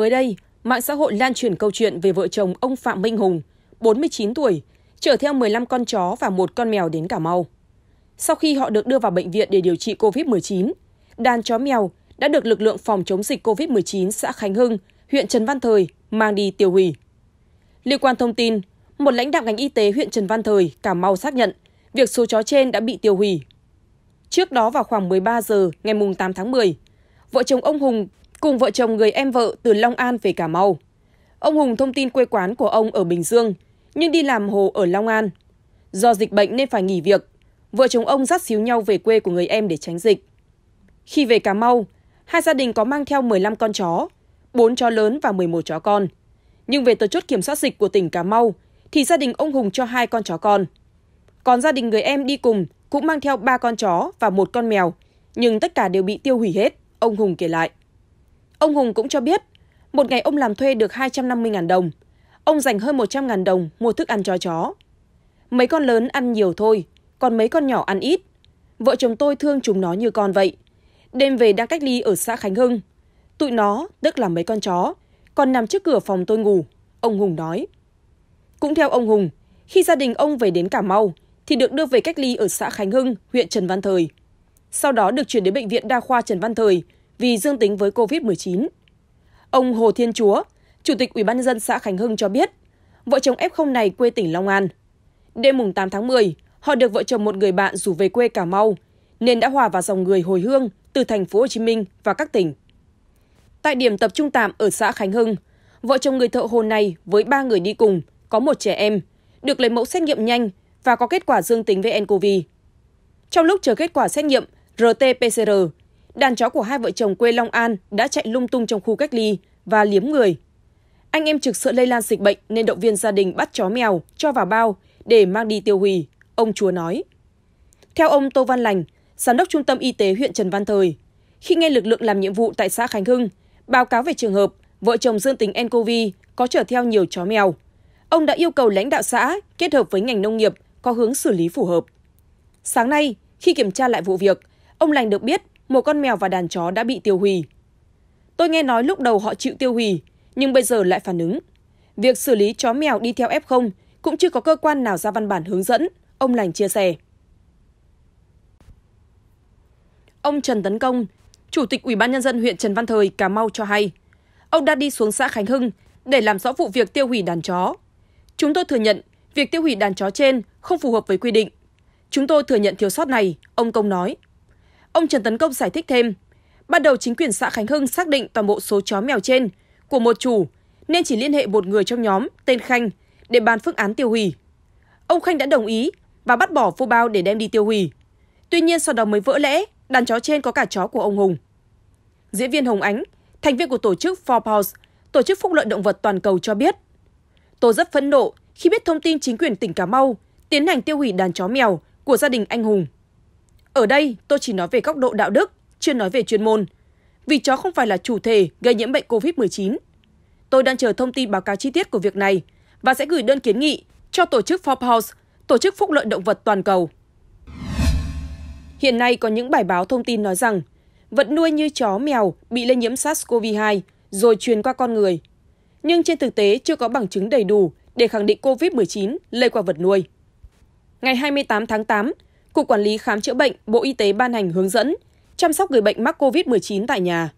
mới đây, mạng xã hội lan truyền câu chuyện về vợ chồng ông Phạm Minh Hùng, 49 tuổi, chở theo 15 con chó và một con mèo đến Cà Mau. Sau khi họ được đưa vào bệnh viện để điều trị COVID-19, đàn chó mèo đã được lực lượng phòng chống dịch COVID-19 xã Khánh Hưng, huyện Trần Văn Thời mang đi tiêu hủy. Liên quan thông tin, một lãnh đạo ngành y tế huyện Trần Văn Thời, Cà Mau xác nhận việc số chó trên đã bị tiêu hủy. Trước đó vào khoảng 13 giờ ngày 8 tháng 10, vợ chồng ông Hùng cùng vợ chồng người em vợ từ Long An về Cà Mau. Ông Hùng thông tin quê quán của ông ở Bình Dương, nhưng đi làm hồ ở Long An. Do dịch bệnh nên phải nghỉ việc, vợ chồng ông dắt xíu nhau về quê của người em để tránh dịch. Khi về Cà Mau, hai gia đình có mang theo 15 con chó, 4 chó lớn và 11 chó con. Nhưng về tới chốt kiểm soát dịch của tỉnh Cà Mau thì gia đình ông Hùng cho hai con chó con. Còn gia đình người em đi cùng cũng mang theo ba con chó và một con mèo, nhưng tất cả đều bị tiêu hủy hết, ông Hùng kể lại. Ông Hùng cũng cho biết, một ngày ông làm thuê được 250.000 đồng. Ông dành hơn 100.000 đồng mua thức ăn cho chó. Mấy con lớn ăn nhiều thôi, còn mấy con nhỏ ăn ít. Vợ chồng tôi thương chúng nó như con vậy. Đêm về đang cách ly ở xã Khánh Hưng. Tụi nó, tức là mấy con chó, còn nằm trước cửa phòng tôi ngủ, ông Hùng nói. Cũng theo ông Hùng, khi gia đình ông về đến Cà Mau, thì được đưa về cách ly ở xã Khánh Hưng, huyện Trần Văn Thời. Sau đó được chuyển đến bệnh viện đa khoa Trần Văn Thời vì dương tính với COVID-19. Ông Hồ Thiên Chúa, Chủ tịch Ủy ban nhân dân xã Khánh Hưng cho biết, vợ chồng F0 này quê tỉnh Long An. Đêm mùng 8 tháng 10, họ được vợ chồng một người bạn rủ về quê Cà Mau, nên đã hòa vào dòng người hồi hương từ thành phố Hồ Chí Minh và các tỉnh. Tại điểm tập trung tạm ở xã Khánh Hưng, vợ chồng người thợ hồ này với ba người đi cùng, có một trẻ em, được lấy mẫu xét nghiệm nhanh và có kết quả dương tính với nCoV. Trong lúc chờ kết quả xét nghiệm RT-PCR đàn chó của hai vợ chồng quê Long An đã chạy lung tung trong khu cách ly và liếm người. Anh em trực sợ lây lan dịch bệnh nên động viên gia đình bắt chó mèo cho vào bao để mang đi tiêu hủy, ông Chúa nói. Theo ông Tô Văn Lành, giám đốc trung tâm y tế huyện Trần Văn Thời, khi nghe lực lượng làm nhiệm vụ tại xã Khánh Hưng báo cáo về trường hợp vợ chồng dương tính nCoV có chở theo nhiều chó mèo, ông đã yêu cầu lãnh đạo xã kết hợp với ngành nông nghiệp có hướng xử lý phù hợp. Sáng nay, khi kiểm tra lại vụ việc, Ông Lành được biết một con mèo và đàn chó đã bị tiêu hủy. Tôi nghe nói lúc đầu họ chịu tiêu hủy, nhưng bây giờ lại phản ứng. Việc xử lý chó mèo đi theo F0 cũng chưa có cơ quan nào ra văn bản hướng dẫn, ông Lành chia sẻ. Ông Trần Tấn Công, Chủ tịch Ủy ban nhân dân huyện Trần Văn Thời, Cà Mau cho hay, ông đã đi xuống xã Khánh Hưng để làm rõ vụ việc tiêu hủy đàn chó. Chúng tôi thừa nhận việc tiêu hủy đàn chó trên không phù hợp với quy định. Chúng tôi thừa nhận thiếu sót này, ông Công nói. Ông Trần Tấn Công giải thích thêm, ban đầu chính quyền xã Khánh Hưng xác định toàn bộ số chó mèo trên của một chủ nên chỉ liên hệ một người trong nhóm tên Khanh để bàn phương án tiêu hủy. Ông Khanh đã đồng ý và bắt bỏ vô bao để đem đi tiêu hủy. Tuy nhiên sau đó mới vỡ lẽ, đàn chó trên có cả chó của ông Hùng. Diễn viên Hồng Ánh, thành viên của tổ chức Paws, tổ chức phúc lợi động vật toàn cầu cho biết. Tôi rất phẫn nộ khi biết thông tin chính quyền tỉnh Cà Mau tiến hành tiêu hủy đàn chó mèo của gia đình anh Hùng. Ở đây, tôi chỉ nói về góc độ đạo đức, chưa nói về chuyên môn, vì chó không phải là chủ thể gây nhiễm bệnh COVID-19. Tôi đang chờ thông tin báo cáo chi tiết của việc này và sẽ gửi đơn kiến nghị cho tổ chức Forbes House, tổ chức phúc lợi động vật toàn cầu. Hiện nay có những bài báo thông tin nói rằng vật nuôi như chó, mèo bị lây nhiễm SARS-CoV-2 rồi truyền qua con người. Nhưng trên thực tế chưa có bằng chứng đầy đủ để khẳng định COVID-19 lây qua vật nuôi. Ngày 28 tháng 8, Cục Quản lý Khám chữa bệnh, Bộ Y tế ban hành hướng dẫn chăm sóc người bệnh mắc COVID-19 tại nhà.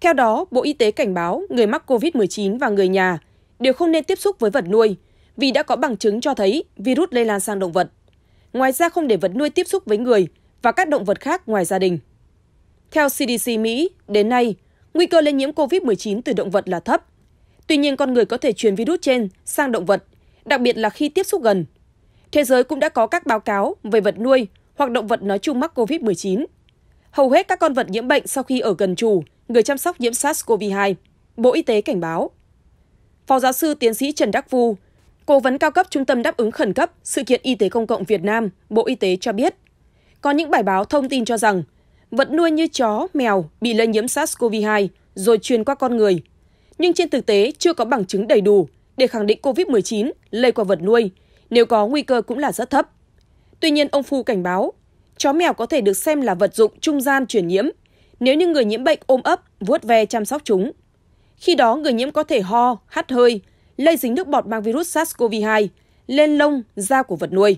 Theo đó, Bộ Y tế cảnh báo người mắc COVID-19 và người nhà đều không nên tiếp xúc với vật nuôi vì đã có bằng chứng cho thấy virus lây lan sang động vật. Ngoài ra không để vật nuôi tiếp xúc với người và các động vật khác ngoài gia đình. Theo CDC Mỹ, đến nay, nguy cơ lây nhiễm COVID-19 từ động vật là thấp. Tuy nhiên, con người có thể truyền virus trên sang động vật, đặc biệt là khi tiếp xúc gần – Thế giới cũng đã có các báo cáo về vật nuôi hoặc động vật nói chung mắc COVID-19. Hầu hết các con vật nhiễm bệnh sau khi ở gần chủ, người chăm sóc nhiễm SARS-CoV-2, Bộ Y tế cảnh báo. Phó giáo sư tiến sĩ Trần Đắc phu cố vấn cao cấp Trung tâm đáp ứng khẩn cấp sự kiện y tế công cộng Việt Nam, Bộ Y tế cho biết, có những bài báo thông tin cho rằng vật nuôi như chó, mèo bị lây nhiễm SARS-CoV-2 rồi truyền qua con người. Nhưng trên thực tế chưa có bằng chứng đầy đủ để khẳng định COVID-19 lây qua vật nuôi nếu có nguy cơ cũng là rất thấp. Tuy nhiên ông Phu cảnh báo, chó mèo có thể được xem là vật dụng trung gian truyền nhiễm nếu như người nhiễm bệnh ôm ấp, vuốt ve chăm sóc chúng. Khi đó người nhiễm có thể ho, hắt hơi, lây dính nước bọt mang virus SARS-CoV-2 lên lông, da của vật nuôi.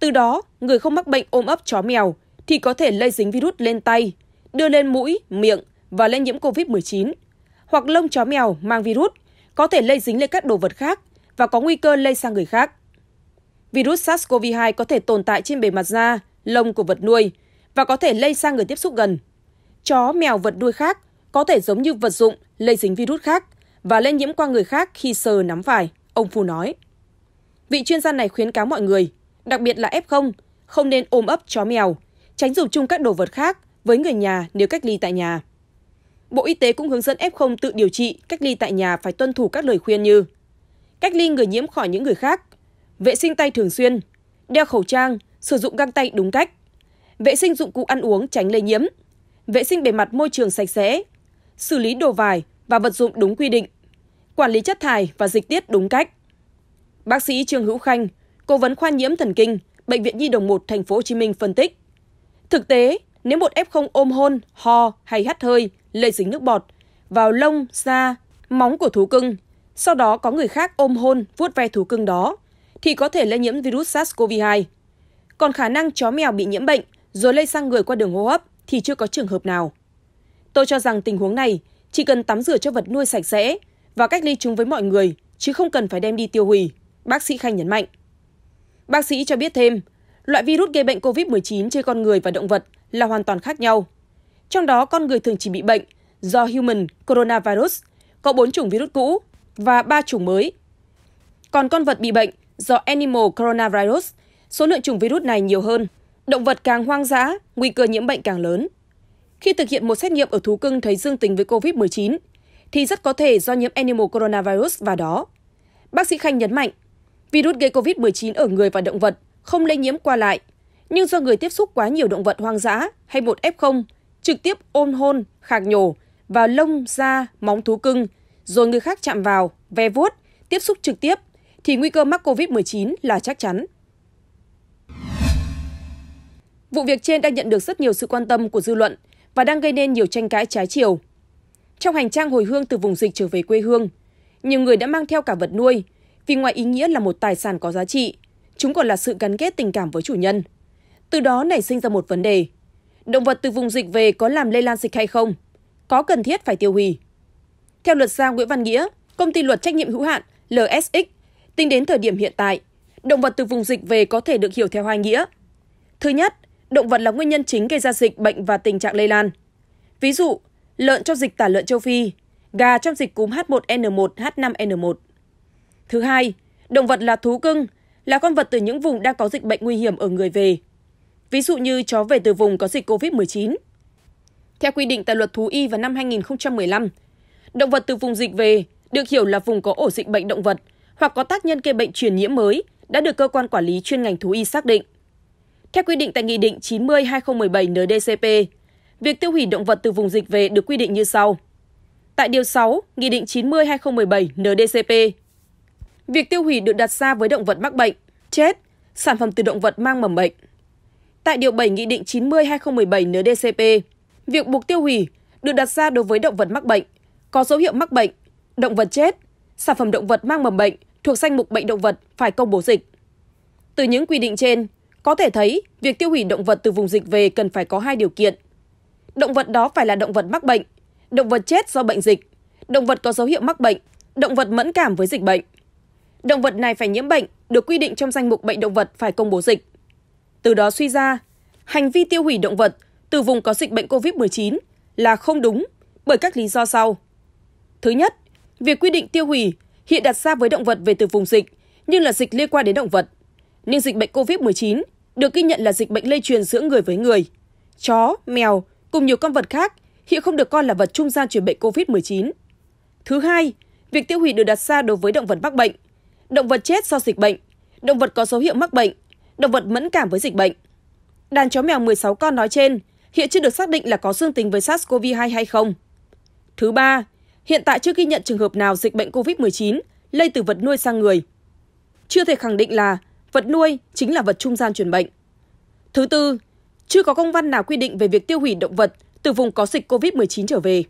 Từ đó, người không mắc bệnh ôm ấp chó mèo thì có thể lây dính virus lên tay, đưa lên mũi, miệng và lây nhiễm COVID-19. Hoặc lông chó mèo mang virus có thể lây dính lên các đồ vật khác và có nguy cơ lây sang người khác virus SARS-CoV-2 có thể tồn tại trên bề mặt da, lông của vật nuôi và có thể lây sang người tiếp xúc gần. Chó, mèo, vật nuôi khác có thể giống như vật dụng lây dính virus khác và lây nhiễm qua người khác khi sờ nắm phải, ông Phu nói. Vị chuyên gia này khuyến cáo mọi người, đặc biệt là F0, không nên ôm ấp chó mèo, tránh dùng chung các đồ vật khác với người nhà nếu cách ly tại nhà. Bộ Y tế cũng hướng dẫn F0 tự điều trị, cách ly tại nhà phải tuân thủ các lời khuyên như cách ly người nhiễm khỏi những người khác, vệ sinh tay thường xuyên, đeo khẩu trang, sử dụng găng tay đúng cách, vệ sinh dụng cụ ăn uống tránh lây nhiễm, vệ sinh bề mặt môi trường sạch sẽ, xử lý đồ vải và vật dụng đúng quy định, quản lý chất thải và dịch tiết đúng cách. Bác sĩ Trương Hữu Khanh, cố vấn khoa nhiễm thần kinh, bệnh viện Nhi đồng 1 thành phố Hồ Chí Minh phân tích. Thực tế, nếu một f không ôm hôn, ho hay hắt hơi, lây dính nước bọt vào lông, da, móng của thú cưng, sau đó có người khác ôm hôn, vuốt ve thú cưng đó thì có thể lây nhiễm virus SARS-CoV-2. Còn khả năng chó mèo bị nhiễm bệnh rồi lây sang người qua đường hô hấp thì chưa có trường hợp nào. Tôi cho rằng tình huống này chỉ cần tắm rửa cho vật nuôi sạch sẽ và cách ly chúng với mọi người chứ không cần phải đem đi tiêu hủy, bác sĩ Khanh nhấn mạnh. Bác sĩ cho biết thêm, loại virus gây bệnh COVID-19 trên con người và động vật là hoàn toàn khác nhau. Trong đó con người thường chỉ bị bệnh do human coronavirus có 4 chủng virus cũ và 3 chủng mới. Còn con vật bị bệnh do Animal Coronavirus, số lượng chủng virus này nhiều hơn. Động vật càng hoang dã, nguy cơ nhiễm bệnh càng lớn. Khi thực hiện một xét nghiệm ở thú cưng thấy dương tính với COVID-19, thì rất có thể do nhiễm Animal Coronavirus vào đó. Bác sĩ Khanh nhấn mạnh, virus gây COVID-19 ở người và động vật không lây nhiễm qua lại, nhưng do người tiếp xúc quá nhiều động vật hoang dã hay một F0 trực tiếp ôm hôn, khạc nhổ vào lông, da, móng thú cưng, rồi người khác chạm vào, ve vuốt, tiếp xúc trực tiếp thì nguy cơ mắc COVID-19 là chắc chắn. Vụ việc trên đang nhận được rất nhiều sự quan tâm của dư luận và đang gây nên nhiều tranh cãi trái chiều. Trong hành trang hồi hương từ vùng dịch trở về quê hương, nhiều người đã mang theo cả vật nuôi, vì ngoài ý nghĩa là một tài sản có giá trị, chúng còn là sự gắn kết tình cảm với chủ nhân. Từ đó nảy sinh ra một vấn đề. Động vật từ vùng dịch về có làm lây lan dịch hay không? Có cần thiết phải tiêu hủy? Theo luật gia Nguyễn Văn Nghĩa, công ty luật trách nhiệm hữu hạn LSX Tính đến thời điểm hiện tại, động vật từ vùng dịch về có thể được hiểu theo hai nghĩa. Thứ nhất, động vật là nguyên nhân chính gây ra dịch bệnh và tình trạng lây lan. Ví dụ, lợn trong dịch tả lợn châu Phi, gà trong dịch cúm H1N1, H5N1. Thứ hai, động vật là thú cưng, là con vật từ những vùng đang có dịch bệnh nguy hiểm ở người về. Ví dụ như chó về từ vùng có dịch COVID-19. Theo quy định tại luật thú y vào năm 2015, động vật từ vùng dịch về được hiểu là vùng có ổ dịch bệnh động vật – hoặc có tác nhân gây bệnh truyền nhiễm mới đã được cơ quan quản lý chuyên ngành thú y xác định. Theo quy định tại Nghị định 90-2017 NDCP, việc tiêu hủy động vật từ vùng dịch về được quy định như sau. Tại Điều 6, Nghị định 90-2017 NDCP, việc tiêu hủy được đặt ra với động vật mắc bệnh, chết, sản phẩm từ động vật mang mầm bệnh. Tại Điều 7 Nghị định 90-2017 NDCP, việc buộc tiêu hủy được đặt ra đối với động vật mắc bệnh, có dấu hiệu mắc bệnh, động vật chết, sản phẩm động vật mang mầm bệnh thuộc danh mục bệnh động vật phải công bố dịch. Từ những quy định trên, có thể thấy việc tiêu hủy động vật từ vùng dịch về cần phải có hai điều kiện. Động vật đó phải là động vật mắc bệnh, động vật chết do bệnh dịch, động vật có dấu hiệu mắc bệnh, động vật mẫn cảm với dịch bệnh. Động vật này phải nhiễm bệnh được quy định trong danh mục bệnh động vật phải công bố dịch. Từ đó suy ra, hành vi tiêu hủy động vật từ vùng có dịch bệnh COVID-19 là không đúng bởi các lý do sau. Thứ nhất, Việc quy định tiêu hủy hiện đặt ra với động vật về từ vùng dịch nhưng là dịch liên quan đến động vật. Nhưng dịch bệnh COVID-19 được ghi nhận là dịch bệnh lây truyền giữa người với người. Chó, mèo cùng nhiều con vật khác hiện không được coi là vật trung gian truyền bệnh COVID-19. Thứ hai, việc tiêu hủy được đặt ra đối với động vật mắc bệnh, động vật chết do dịch bệnh, động vật có dấu hiệu mắc bệnh, động vật mẫn cảm với dịch bệnh. Đàn chó mèo 16 con nói trên hiện chưa được xác định là có dương tính với SARS-CoV-2 hay không. Thứ ba, Hiện tại chưa ghi nhận trường hợp nào dịch bệnh COVID-19 lây từ vật nuôi sang người. Chưa thể khẳng định là vật nuôi chính là vật trung gian truyền bệnh. Thứ tư, chưa có công văn nào quy định về việc tiêu hủy động vật từ vùng có dịch COVID-19 trở về.